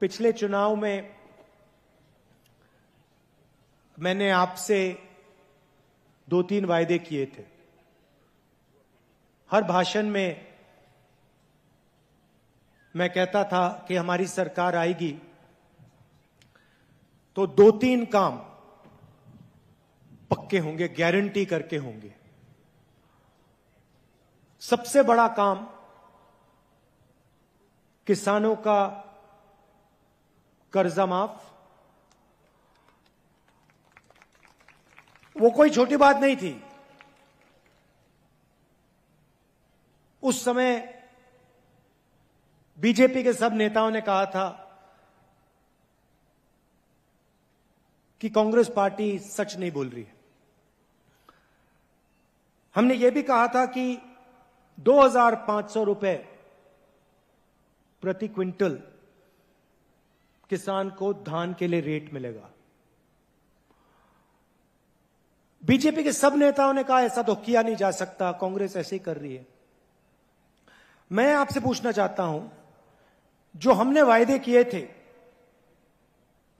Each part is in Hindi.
पिछले चुनाव में मैंने आपसे दो तीन वायदे किए थे हर भाषण में मैं कहता था कि हमारी सरकार आएगी तो दो तीन काम पक्के होंगे गारंटी करके होंगे सबसे बड़ा काम किसानों का कर्जा माफ वो कोई छोटी बात नहीं थी उस समय बीजेपी के सब नेताओं ने कहा था कि कांग्रेस पार्टी सच नहीं बोल रही है हमने यह भी कहा था कि 2500 रुपए प्रति क्विंटल किसान को धान के लिए रेट मिलेगा बीजेपी के सब नेताओं ने कहा ऐसा तो किया नहीं जा सकता कांग्रेस ऐसे ही कर रही है मैं आपसे पूछना चाहता हूं जो हमने वायदे किए थे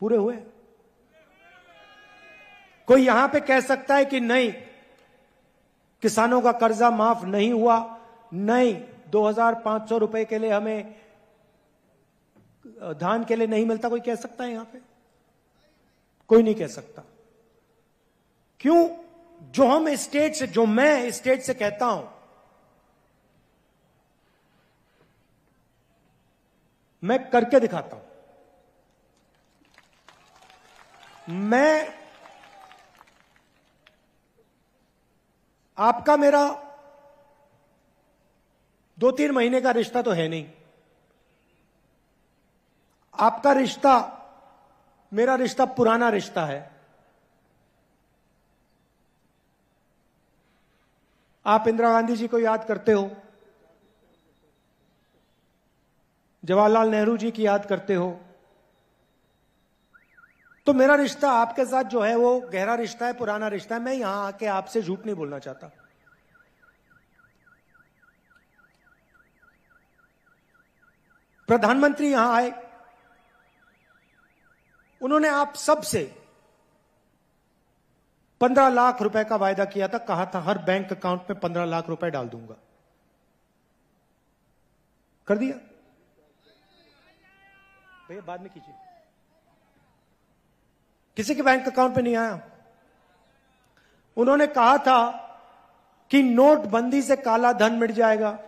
पूरे हुए कोई यहां पे कह सकता है कि नहीं किसानों का कर्जा माफ नहीं हुआ नहीं 2500 रुपए के लिए हमें धान के लिए नहीं मिलता कोई कह सकता है यहां पे कोई नहीं कह सकता क्यों जो हम स्टेट से जो मैं स्टेट से कहता हूं मैं करके दिखाता हूं मैं आपका मेरा दो तीन महीने का रिश्ता तो है नहीं आपका रिश्ता मेरा रिश्ता पुराना रिश्ता है आप इंदिरा गांधी जी को याद करते हो जवाहरलाल नेहरू जी की याद करते हो तो मेरा रिश्ता आपके साथ जो है वो गहरा रिश्ता है पुराना रिश्ता है मैं यहां आके आपसे झूठ नहीं बोलना चाहता प्रधानमंत्री यहां आए उन्होंने आप सबसे पंद्रह लाख रुपए का वायदा किया था कहा था हर बैंक अकाउंट में पंद्रह लाख रुपए डाल दूंगा कर दिया भैया बाद में कीजिए किसी के बैंक अकाउंट में नहीं आया उन्होंने कहा था कि नोटबंदी से काला धन मिट जाएगा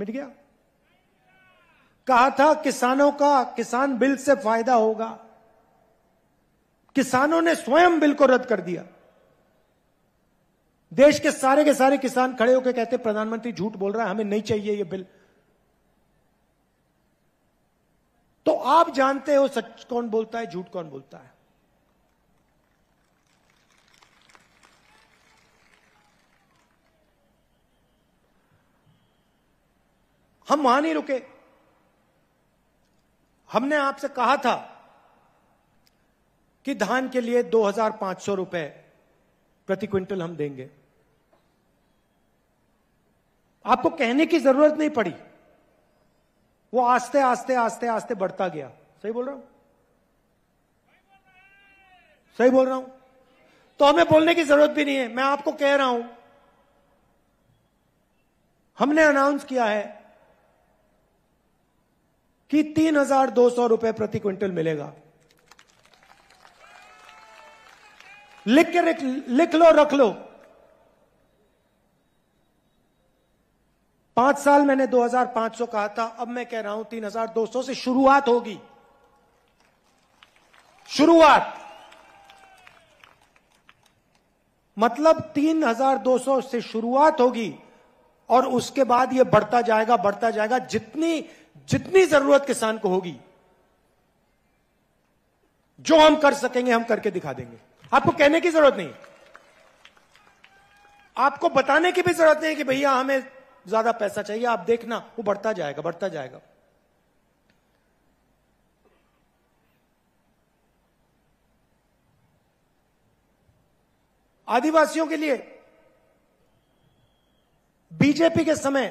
मिट गया कहा था किसानों का किसान बिल से फायदा होगा किसानों ने स्वयं बिल को रद्द कर दिया देश के सारे के सारे किसान खड़े होकर कहते प्रधानमंत्री झूठ बोल रहा है हमें नहीं चाहिए यह बिल तो आप जानते हो सच कौन बोलता है झूठ कौन बोलता है हम वहां नहीं रुके हमने आपसे कहा था कि धान के लिए 2,500 रुपए प्रति क्विंटल हम देंगे आपको कहने की जरूरत नहीं पड़ी वो आस्ते आस्ते आस्ते आस्ते बढ़ता गया सही बोल रहा हूं सही बोल रहा हूं तो हमें बोलने की जरूरत भी नहीं है मैं आपको कह रहा हूं हमने अनाउंस किया है कि तीन हजार दो सौ रुपए प्रति क्विंटल मिलेगा लिख के लिख लो रख लो पांच साल मैंने 2500 कहा था अब मैं कह रहा हूं 3200 से शुरुआत होगी शुरुआत मतलब 3200 से शुरुआत होगी और उसके बाद यह बढ़ता जाएगा बढ़ता जाएगा जितनी जितनी जरूरत किसान को होगी जो हम कर सकेंगे हम करके दिखा देंगे आपको कहने की जरूरत नहीं आपको बताने की भी जरूरत नहीं कि भैया हमें ज्यादा पैसा चाहिए आप देखना वो बढ़ता जाएगा बढ़ता जाएगा आदिवासियों के लिए बीजेपी के समय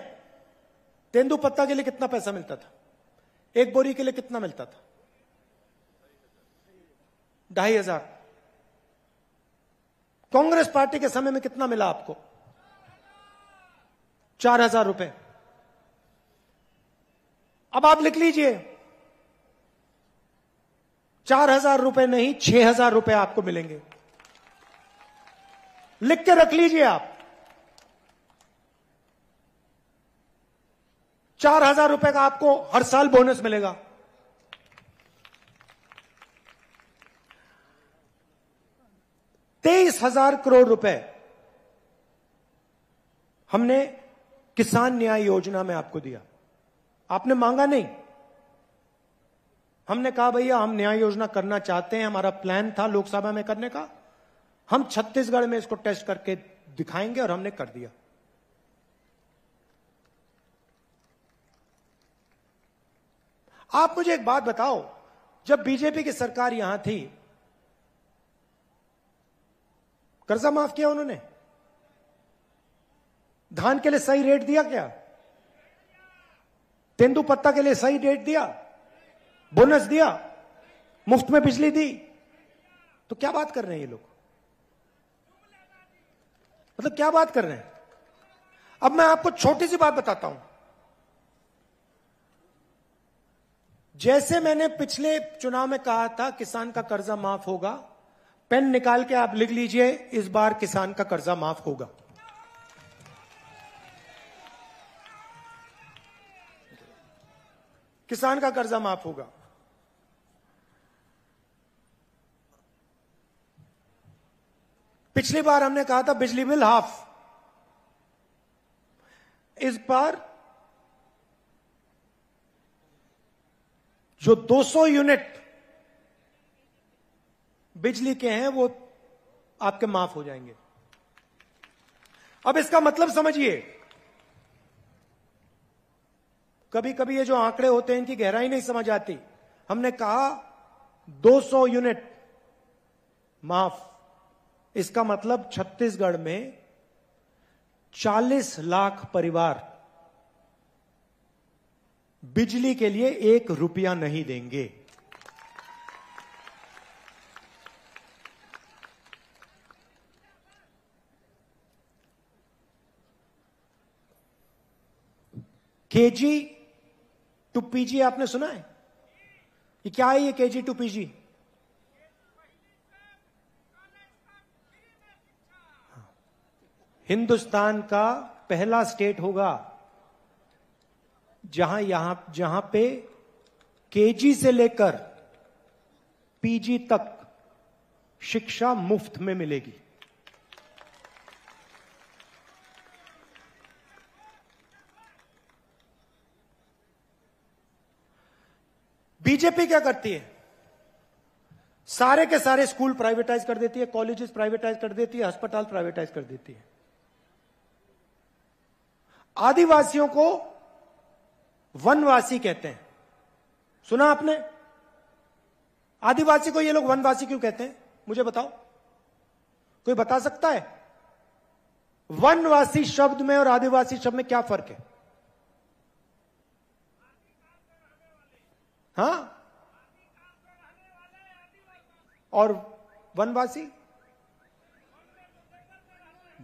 पत्ता के लिए कितना पैसा मिलता था एक बोरी के लिए कितना मिलता था ढाई हजार कांग्रेस पार्टी के समय में कितना मिला आपको चार हजार रुपए अब आप लिख लीजिए चार हजार रुपए नहीं छह हजार रुपए आपको मिलेंगे लिख के रख लीजिए आप चार हजार रुपए का आपको हर साल बोनस मिलेगा तेईस हजार करोड़ रुपए हमने किसान न्याय योजना में आपको दिया आपने मांगा नहीं हमने कहा भैया हम न्याय योजना करना चाहते हैं हमारा प्लान था लोकसभा में करने का हम छत्तीसगढ़ में इसको टेस्ट करके दिखाएंगे और हमने कर दिया आप मुझे एक बात बताओ जब बीजेपी की सरकार यहां थी कर्जा माफ किया उन्होंने धान के लिए सही रेट दिया क्या तेंदू पत्ता के लिए सही रेट दिया बोनस दिया मुफ्त में बिजली दी तो क्या बात कर रहे हैं ये लोग मतलब क्या बात कर रहे हैं अब मैं आपको छोटी सी बात बताता हूं जैसे मैंने पिछले चुनाव में कहा था किसान का कर्जा माफ होगा पेन निकाल के आप लिख लीजिए इस बार किसान का कर्जा माफ होगा किसान का कर्जा माफ होगा पिछली बार हमने कहा था बिजली बिल हाफ इस बार जो 200 यूनिट बिजली के हैं वो आपके माफ हो जाएंगे अब इसका मतलब समझिए कभी कभी ये जो आंकड़े होते हैं इनकी गहराई नहीं समझ आती हमने कहा 200 यूनिट माफ इसका मतलब छत्तीसगढ़ में 40 लाख परिवार बिजली के लिए एक रुपया नहीं देंगे केजी टू पीजी आपने सुना है ये क्या है ये केजी टू पीजी हाँ। हिंदुस्तान का पहला स्टेट होगा जहां यहां जहां पे केजी से लेकर पीजी तक शिक्षा मुफ्त में मिलेगी बीजेपी क्या करती है सारे के सारे स्कूल प्राइवेटाइज कर देती है कॉलेजेस प्राइवेटाइज कर देती है अस्पताल प्राइवेटाइज कर देती है आदिवासियों को वनवासी कहते हैं सुना आपने आदिवासी को ये लोग वनवासी क्यों कहते हैं मुझे बताओ कोई बता सकता है वनवासी शब्द में और आदिवासी शब्द में क्या फर्क है हाँ और वनवासी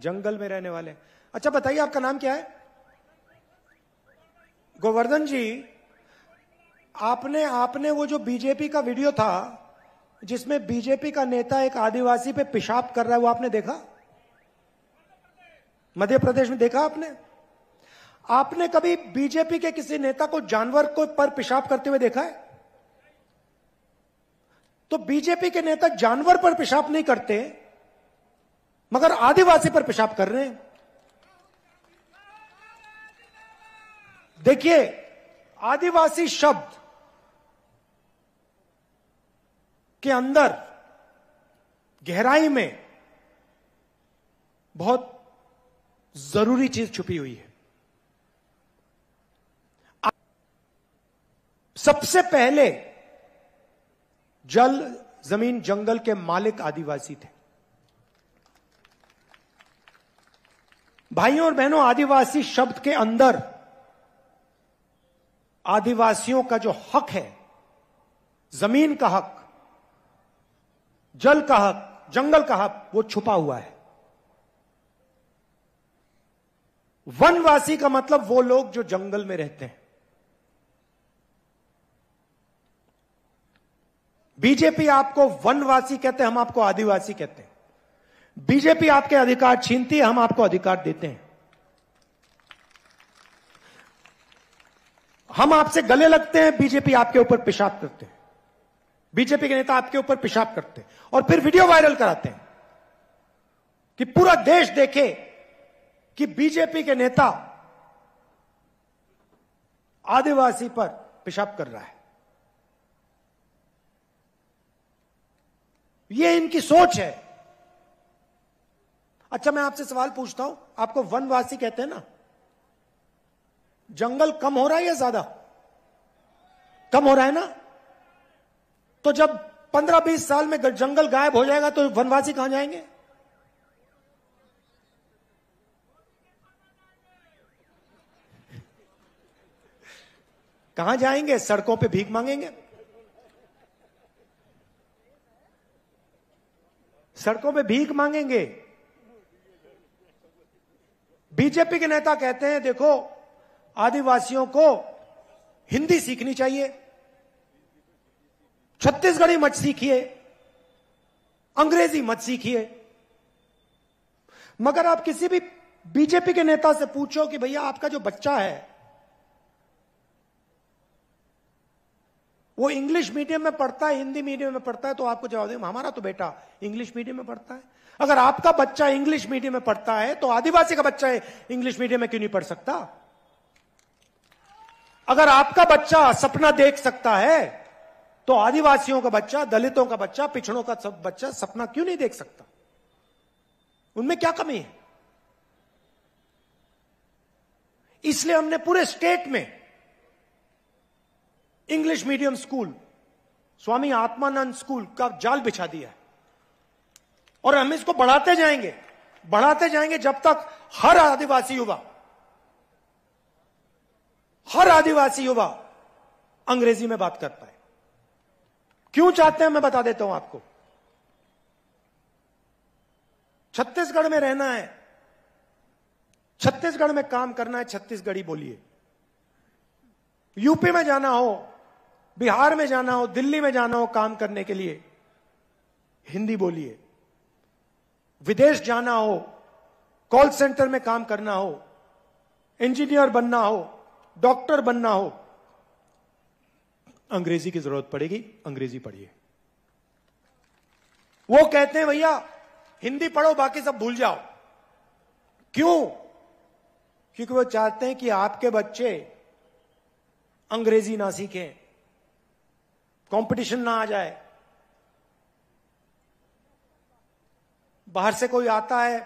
जंगल में रहने वाले अच्छा बताइए आपका नाम क्या है गोवर्धन जी आपने आपने वो जो बीजेपी का वीडियो था जिसमें बीजेपी का नेता एक आदिवासी पे पेशाब कर रहा है वो आपने देखा मध्य प्रदेश में देखा आपने आपने कभी बीजेपी के किसी नेता को जानवर को पर पेशाब करते हुए देखा है तो बीजेपी के नेता जानवर पर पेशाब नहीं करते मगर आदिवासी पर पेशाब कर रहे हैं देखिए आदिवासी शब्द के अंदर गहराई में बहुत जरूरी चीज छुपी हुई है सबसे पहले जल जमीन जंगल के मालिक आदिवासी थे भाइयों और बहनों आदिवासी शब्द के अंदर आदिवासियों का जो हक है जमीन का हक जल का हक जंगल का हक वो छुपा हुआ है वनवासी का मतलब वो लोग जो जंगल में रहते हैं बीजेपी आपको वनवासी कहते हैं हम आपको आदिवासी कहते हैं बीजेपी आपके अधिकार छीनती है हम आपको अधिकार देते हैं हम आपसे गले लगते हैं बीजेपी आपके ऊपर पेशाब करते हैं बीजेपी के नेता आपके ऊपर पेशाब करते हैं और फिर वीडियो वायरल कराते हैं कि पूरा देश देखे कि बीजेपी के नेता आदिवासी पर पेशाब कर रहा है यह इनकी सोच है अच्छा मैं आपसे सवाल पूछता हूं आपको वनवासी कहते हैं ना जंगल कम हो रहा है या ज्यादा कम हो रहा है ना तो जब 15-20 साल में जंगल गायब हो जाएगा तो वनवासी कहां जाएंगे कहां जाएंगे सड़कों पे भीख मांगेंगे सड़कों पे भीख मांगेंगे बीजेपी के नेता कहते हैं देखो आदिवासियों को हिंदी सीखनी चाहिए छत्तीसगढ़ी मत सीखिए अंग्रेजी मत सीखिए मगर आप किसी भी बीजेपी के नेता से पूछो कि भैया आपका जो बच्चा है वो इंग्लिश मीडियम में पढ़ता है हिंदी मीडियम में पढ़ता है तो आपको जवाब दें हमारा तो बेटा इंग्लिश मीडियम में पढ़ता है अगर आपका बच्चा इंग्लिश मीडियम में पढ़ता है तो आदिवासी का बच्चा इंग्लिश मीडियम में क्यों नहीं पढ़ सकता अगर आपका बच्चा सपना देख सकता है तो आदिवासियों का बच्चा दलितों का बच्चा पिछड़ों का सब बच्चा सपना क्यों नहीं देख सकता उनमें क्या कमी है इसलिए हमने पूरे स्टेट में English medium school Swami Atmanand school का जाल बिछा दिया है और हम इसको बढ़ाते जाएंगे बढ़ाते जाएंगे जब तक हर आदिवासी युवा हर आदिवासी युवा अंग्रेजी में बात कर पाए क्यों चाहते हैं मैं बता देता हूं आपको छत्तीसगढ़ में रहना है छत्तीसगढ़ में काम करना है छत्तीसगढ़ी बोलिए यूपी में जाना हो बिहार में जाना हो दिल्ली में जाना हो काम करने के लिए हिंदी बोलिए विदेश जाना हो कॉल सेंटर में काम करना हो इंजीनियर बनना हो डॉक्टर बनना हो अंग्रेजी की जरूरत पड़ेगी अंग्रेजी पढ़िए वो कहते हैं भैया हिंदी पढ़ो बाकी सब भूल जाओ क्यों क्योंकि वो चाहते हैं कि आपके बच्चे अंग्रेजी ना सीखें कंपटीशन ना आ जाए बाहर से कोई आता है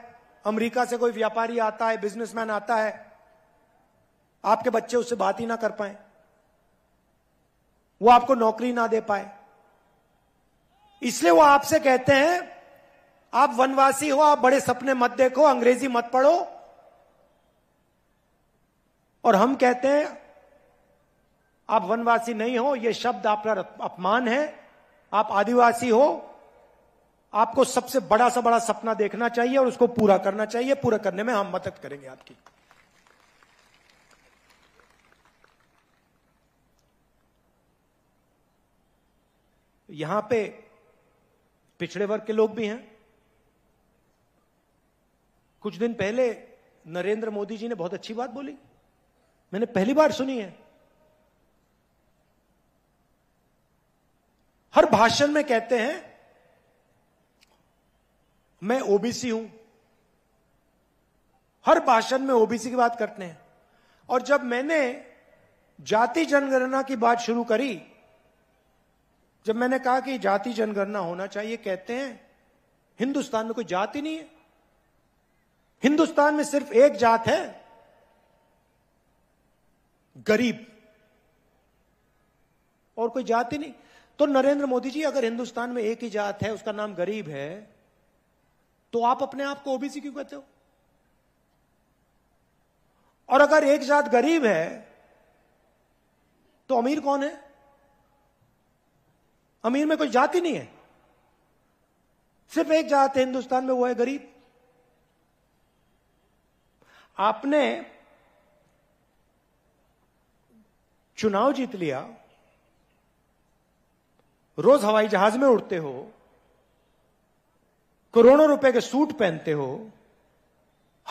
अमेरिका से कोई व्यापारी आता है बिजनेसमैन आता है आपके बच्चे उससे बात ही ना कर पाए वो आपको नौकरी ना दे पाए इसलिए वो आपसे कहते हैं आप वनवासी हो आप बड़े सपने मत देखो अंग्रेजी मत पढ़ो और हम कहते हैं आप वनवासी नहीं हो यह शब्द आपका अपमान है आप आदिवासी हो आपको सबसे बड़ा सा बड़ा सपना देखना चाहिए और उसको पूरा करना चाहिए पूरा करने में हम मदद करेंगे आपकी यहां पे पिछड़े वर्ग के लोग भी हैं कुछ दिन पहले नरेंद्र मोदी जी ने बहुत अच्छी बात बोली मैंने पहली बार सुनी है हर भाषण में कहते हैं मैं ओबीसी हूं हर भाषण में ओबीसी की बात करते हैं और जब मैंने जाति जनगणना की बात शुरू करी जब मैंने कहा कि जाति जनगणना होना चाहिए कहते हैं हिंदुस्तान में कोई जाति नहीं है हिंदुस्तान में सिर्फ एक जात है गरीब और कोई जाति नहीं तो नरेंद्र मोदी जी अगर हिंदुस्तान में एक ही जात है उसका नाम गरीब है तो आप अपने आप को ओबीसी क्यों कहते हो और अगर एक जात गरीब है तो अमीर कौन है अमीर में कोई जाति नहीं है सिर्फ एक जात है हिंदुस्तान में वो है गरीब आपने चुनाव जीत लिया रोज हवाई जहाज में उड़ते हो करोड़ों रुपए के सूट पहनते हो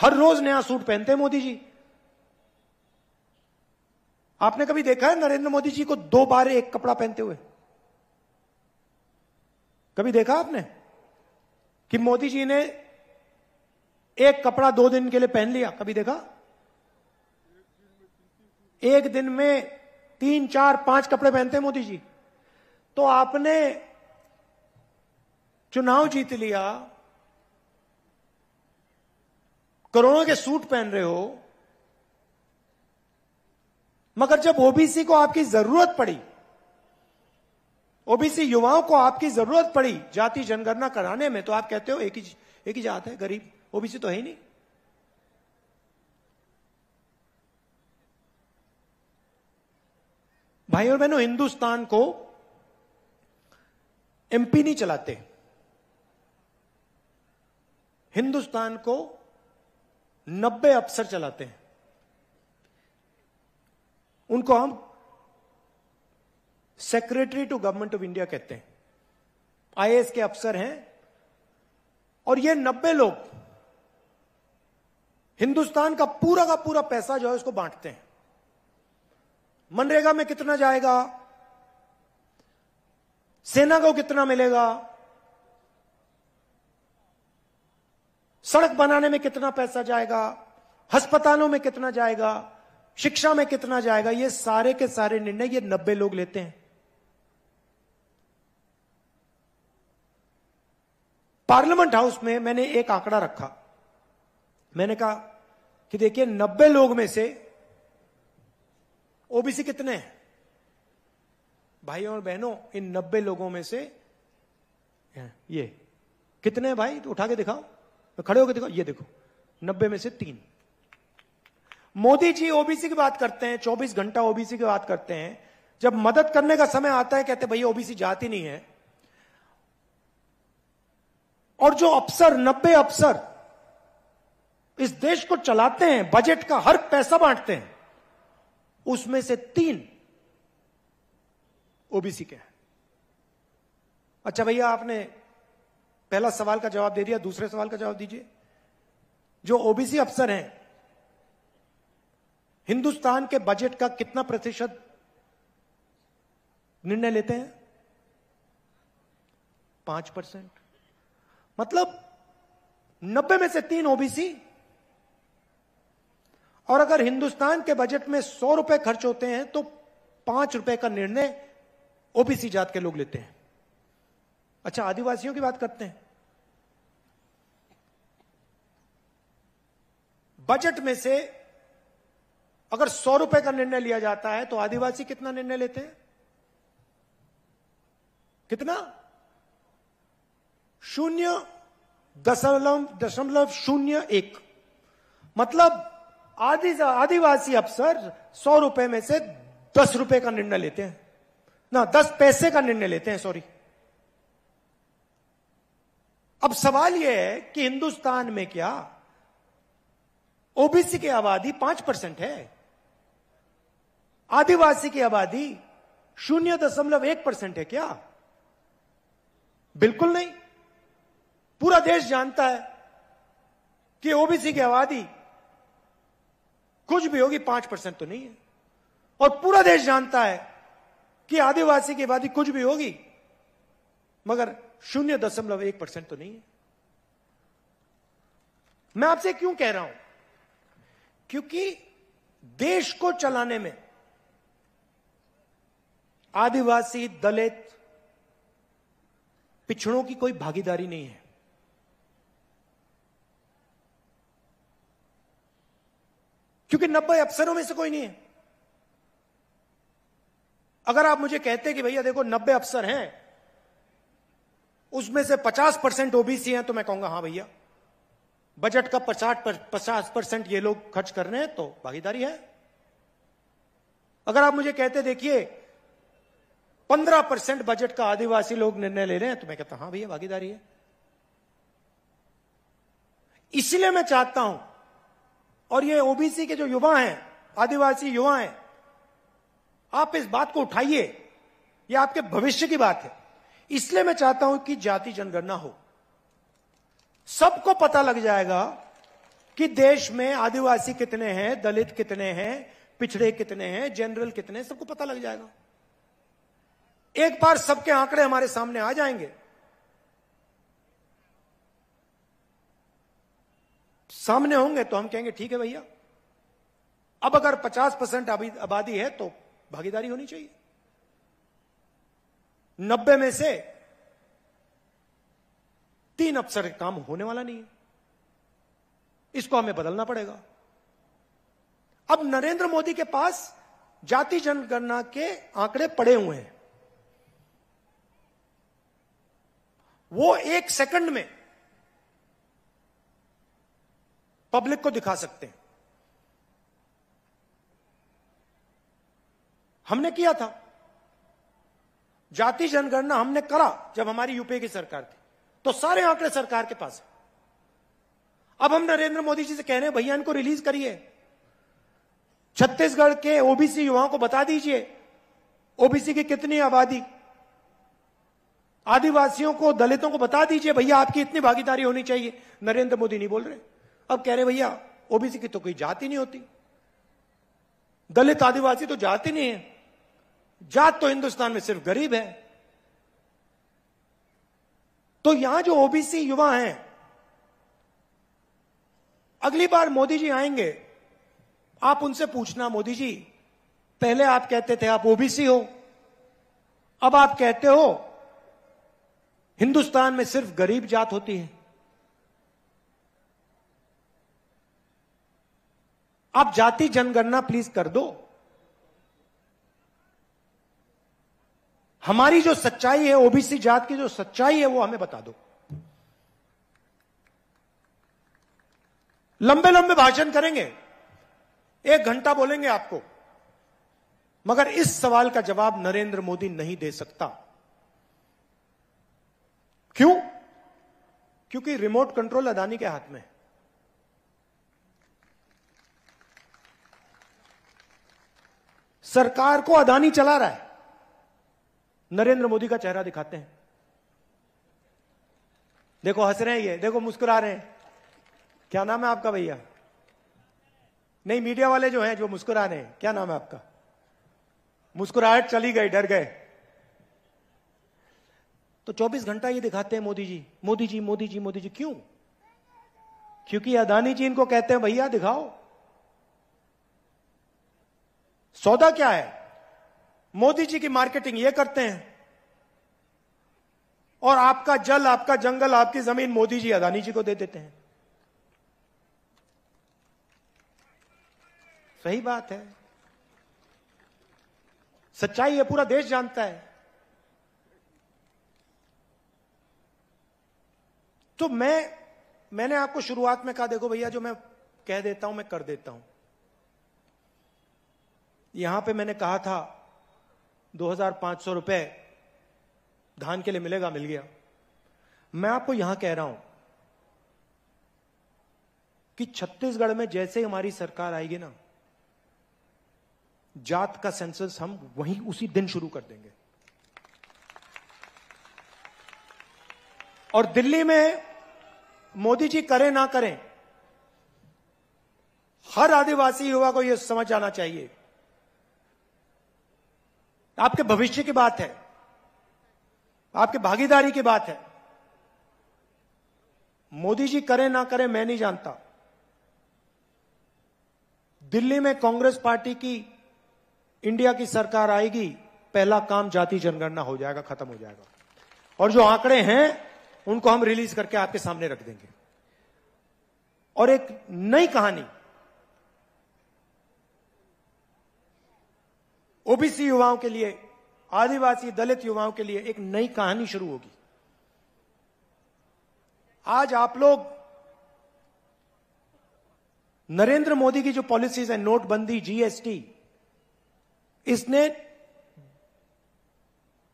हर रोज नया सूट पहनते हैं मोदी जी आपने कभी देखा है नरेंद्र मोदी जी को दो बार एक कपड़ा पहनते हुए कभी देखा आपने कि मोदी जी ने एक कपड़ा दो दिन के लिए पहन लिया कभी देखा एक दिन में तीन चार पांच कपड़े पहनते हैं मोदी जी तो आपने चुनाव जीत लिया करोड़ों के सूट पहन रहे हो मगर जब ओबीसी को आपकी जरूरत पड़ी ओबीसी युवाओं को आपकी जरूरत पड़ी जाति जनगणना कराने में तो आप कहते हो एक ही एक ही जात है गरीब ओबीसी तो है ही नहीं भाई और बहनों हिंदुस्तान को एमपी नहीं चलाते हिंदुस्तान को नब्बे अफसर चलाते हैं उनको हम secretary to government of India कहते हैं आईएएस के अफसर हैं और ये नब्बे लोग हिंदुस्तान का पूरा का पूरा पैसा जो है उसको बांटते हैं मनरेगा में कितना जाएगा सेना को कितना मिलेगा सड़क बनाने में कितना पैसा जाएगा अस्पतालों में कितना जाएगा शिक्षा में कितना जाएगा ये सारे के सारे निर्णय ये नब्बे लोग लेते हैं पार्लियामेंट हाउस में मैंने एक आंकड़ा रखा मैंने कहा कि देखिए नब्बे लोग में से ओबीसी कितने हैं भाइयों और बहनों इन नब्बे लोगों में से ये कितने भाई तो उठा के दिखाओ तो खड़े होकर दिखाओ ये देखो नब्बे में से तीन मोदी जी ओबीसी की बात करते हैं 24 घंटा ओबीसी की बात करते हैं जब मदद करने का समय आता है कहते भैया ओबीसी जाती नहीं है और जो अफसर नब्बे अफसर इस देश को चलाते हैं बजट का हर पैसा बांटते हैं उसमें से तीन ओबीसी के हैं अच्छा भैया आपने पहला सवाल का जवाब दे दिया दूसरे सवाल का जवाब दीजिए जो ओबीसी अफसर हैं हिंदुस्तान के बजट का कितना प्रतिशत निर्णय लेते हैं पांच परसेंट मतलब नब्बे में से तीन ओबीसी और अगर हिंदुस्तान के बजट में सौ रुपए खर्च होते हैं तो पांच रुपए का निर्णय ओबीसी जात के लोग लेते हैं अच्छा आदिवासियों की बात करते हैं बजट में से अगर सौ रुपए का निर्णय लिया जाता है तो आदिवासी कितना निर्णय लेते हैं कितना शून्य दशमलव दशमलव शून्य एक मतलब आदि आदिवासी अफसर सौ रुपए में से दस रुपए का निर्णय लेते हैं ना दस पैसे का निर्णय लेते हैं सॉरी अब सवाल यह है कि हिंदुस्तान में क्या ओबीसी की आबादी पांच परसेंट है आदिवासी की आबादी शून्य दशमलव एक परसेंट है क्या बिल्कुल नहीं पूरा देश जानता है कि ओबीसी की आबादी कुछ भी होगी पांच परसेंट तो नहीं है और पूरा देश जानता है कि आदिवासी की आबादी कुछ भी होगी मगर शून्य दशमलव एक परसेंट तो नहीं है मैं आपसे क्यों कह रहा हूं क्योंकि देश को चलाने में आदिवासी दलित पिछड़ों की कोई भागीदारी नहीं है क्योंकि नब्बे अफसरों में से कोई नहीं है अगर आप मुझे कहते कि भैया देखो नब्बे अफसर हैं उसमें से पचास परसेंट ओबीसी हैं तो मैं कहूंगा हां भैया बजट का पचास पचास परसेंट ये लोग खर्च कर रहे हैं तो भागीदारी है अगर आप मुझे कहते देखिए पंद्रह परसेंट बजट का आदिवासी लोग निर्णय ले रहे हैं तो मैं कहता हां भैया भागीदारी है इसलिए मैं चाहता हूं और ये ओबीसी के जो युवा हैं आदिवासी युवा हैं आप इस बात को उठाइए ये आपके भविष्य की बात है इसलिए मैं चाहता हूं कि जाति जनगणना हो सबको पता लग जाएगा कि देश में आदिवासी कितने हैं दलित कितने हैं पिछड़े कितने हैं जनरल कितने सबको पता लग जाएगा एक बार सबके आंकड़े हमारे सामने आ जाएंगे सामने होंगे तो हम कहेंगे ठीक है भैया अब अगर 50 परसेंट आबादी है तो भागीदारी होनी चाहिए नब्बे में से तीन अफसर काम होने वाला नहीं है इसको हमें बदलना पड़ेगा अब नरेंद्र मोदी के पास जाति जनगणना के आंकड़े पड़े हुए हैं वो एक सेकंड में पब्लिक को दिखा सकते हैं हमने किया था जाति जनगणना हमने करा जब हमारी यूपीए की सरकार थी तो सारे आंकड़े सरकार के पास है अब हम नरेंद्र मोदी जी से कह रहे हैं भैया इनको रिलीज करिए छत्तीसगढ़ के ओबीसी युवाओं को बता दीजिए ओबीसी की कितनी आबादी आदिवासियों को दलितों को बता दीजिए भैया आपकी इतनी भागीदारी होनी चाहिए नरेंद्र मोदी नहीं बोल रहे अब कह रहे भैया ओबीसी की तो कोई जात ही नहीं होती दलित आदिवासी तो जात ही नहीं है जात तो हिंदुस्तान में सिर्फ गरीब है तो यहां जो ओबीसी युवा हैं अगली बार मोदी जी आएंगे आप उनसे पूछना मोदी जी पहले आप कहते थे आप ओबीसी हो अब आप कहते हो हिंदुस्तान में सिर्फ गरीब जात होती है आप जाति जनगणना प्लीज कर दो हमारी जो सच्चाई है ओबीसी जात की जो सच्चाई है वो हमें बता दो लंबे लंबे भाषण करेंगे एक घंटा बोलेंगे आपको मगर इस सवाल का जवाब नरेंद्र मोदी नहीं दे सकता क्यों क्योंकि रिमोट कंट्रोल अदानी के हाथ में है सरकार को अदानी चला रहा है नरेंद्र मोदी का चेहरा दिखाते हैं देखो हंस रहे हैं ये देखो मुस्कुरा रहे हैं क्या नाम है आपका भैया नहीं मीडिया वाले जो हैं जो मुस्कुरा रहे हैं क्या नाम है आपका मुस्कुराहट चली गई डर गए तो 24 घंटा ये दिखाते हैं मोदी जी मोदी जी मोदी जी मोदी जी क्यों क्योंकि अदानी जी इनको कहते हैं भैया दिखाओ सौदा क्या है मोदी जी की मार्केटिंग ये करते हैं और आपका जल आपका जंगल आपकी जमीन मोदी जी अदानी जी को दे देते हैं सही बात है सच्चाई है पूरा देश जानता है तो मैं मैंने आपको शुरुआत में कहा देखो भैया जो मैं कह देता हूं मैं कर देता हूं यहां पे मैंने कहा था 2500 रुपए धान के लिए मिलेगा मिल गया मैं आपको यहां कह रहा हूं कि छत्तीसगढ़ में जैसे हमारी सरकार आएगी ना जात का सेंसस हम वहीं उसी दिन शुरू कर देंगे और दिल्ली में मोदी जी करें ना करें हर आदिवासी युवा को यह समझ आना चाहिए आपके भविष्य की बात है आपके भागीदारी की बात है मोदी जी करें ना करें मैं नहीं जानता दिल्ली में कांग्रेस पार्टी की इंडिया की सरकार आएगी पहला काम जाति जनगणना हो जाएगा खत्म हो जाएगा और जो आंकड़े हैं उनको हम रिलीज करके आपके सामने रख देंगे और एक नई कहानी ओबीसी युवाओं के लिए आदिवासी दलित युवाओं के लिए एक नई कहानी शुरू होगी आज आप लोग नरेंद्र मोदी की जो पॉलिसीज है नोटबंदी जीएसटी इसने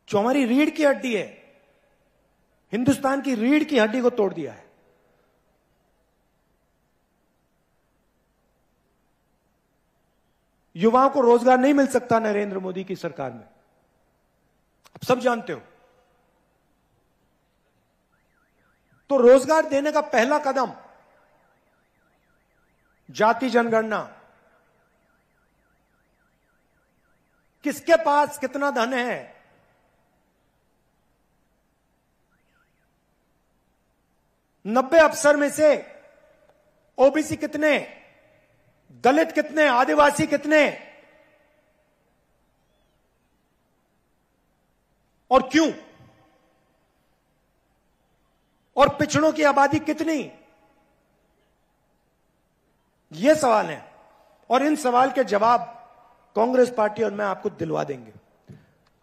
जो हमारी रीढ़ की हड्डी है हिंदुस्तान की रीढ़ की हड्डी को तोड़ दिया है युवाओं को रोजगार नहीं मिल सकता नरेंद्र मोदी की सरकार में आप सब जानते हो तो रोजगार देने का पहला कदम जाति जनगणना किसके पास कितना धन है नब्बे अफसर में से ओबीसी कितने दलित कितने आदिवासी कितने और क्यों और पिछड़ों की आबादी कितनी ये सवाल है और इन सवाल के जवाब कांग्रेस पार्टी और मैं आपको दिलवा देंगे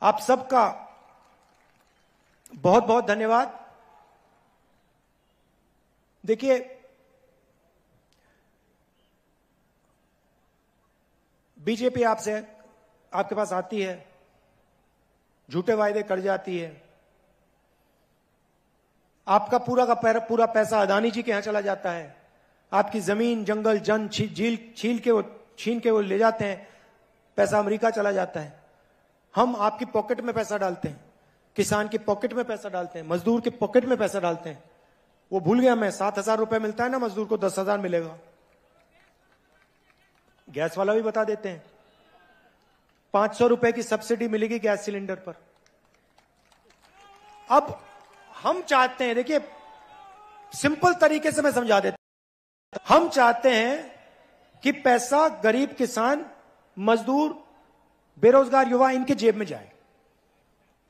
आप सबका बहुत बहुत धन्यवाद देखिए बीजेपी आपसे आपके पास आती है झूठे वायदे कर जाती है आपका पूरा का पैर, पूरा पैसा अदानी जी के यहां चला जाता है आपकी जमीन जंगल जन झील छील के वो छीन के वो ले जाते हैं पैसा अमेरिका चला जाता है हम आपकी पॉकेट में पैसा डालते हैं किसान की पॉकेट में पैसा डालते हैं मजदूर के पॉकेट में पैसा डालते हैं वो भूल गया मैं सात हजार रुपये मिलता है ना मजदूर को दस हजार मिलेगा गैस वाला भी बता देते हैं पांच सौ रुपए की सब्सिडी मिलेगी गैस सिलेंडर पर अब हम चाहते हैं देखिए सिंपल तरीके से मैं समझा देता हम चाहते हैं कि पैसा गरीब किसान मजदूर बेरोजगार युवा इनके जेब में जाए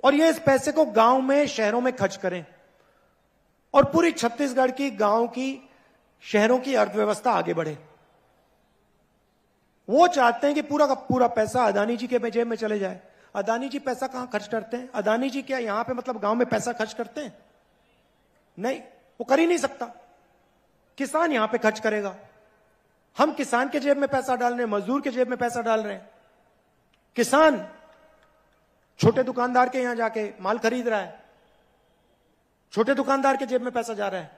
और ये इस पैसे को गांव में शहरों में खर्च करें और पूरी छत्तीसगढ़ की गांव की शहरों की अर्थव्यवस्था आगे बढ़े वो चाहते हैं कि पूरा का पूरा पैसा अदानी जी के जेब में चले जाए अदानी जी पैसा कहां खर्च करते हैं अदानी जी क्या यहां पे मतलब गांव में पैसा खर्च करते हैं नहीं वो कर ही नहीं सकता किसान यहां पे खर्च करेगा हम किसान के जेब में पैसा डाल रहे हैं मजदूर के जेब में पैसा डाल रहे हैं किसान छोटे दुकानदार के यहां जाके माल खरीद रहा है छोटे दुकानदार के जेब में पैसा जा रहा है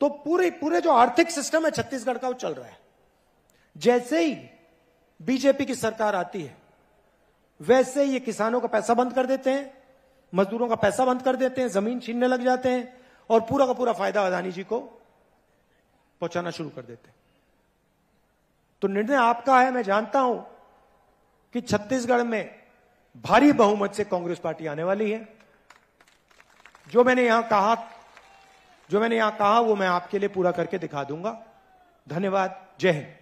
तो पूरे पूरे जो आर्थिक सिस्टम है छत्तीसगढ़ का वो चल रहा है जैसे ही बीजेपी की सरकार आती है वैसे ये किसानों का पैसा बंद कर देते हैं मजदूरों का पैसा बंद कर देते हैं जमीन छीनने लग जाते हैं और पूरा का पूरा फायदा अदानी जी को पहुंचाना शुरू कर देते हैं तो निर्णय आपका है मैं जानता हूं कि छत्तीसगढ़ में भारी बहुमत से कांग्रेस पार्टी आने वाली है जो मैंने यहां कहा जो मैंने यहां कहा वो मैं आपके लिए पूरा करके दिखा दूंगा धन्यवाद जय हिंद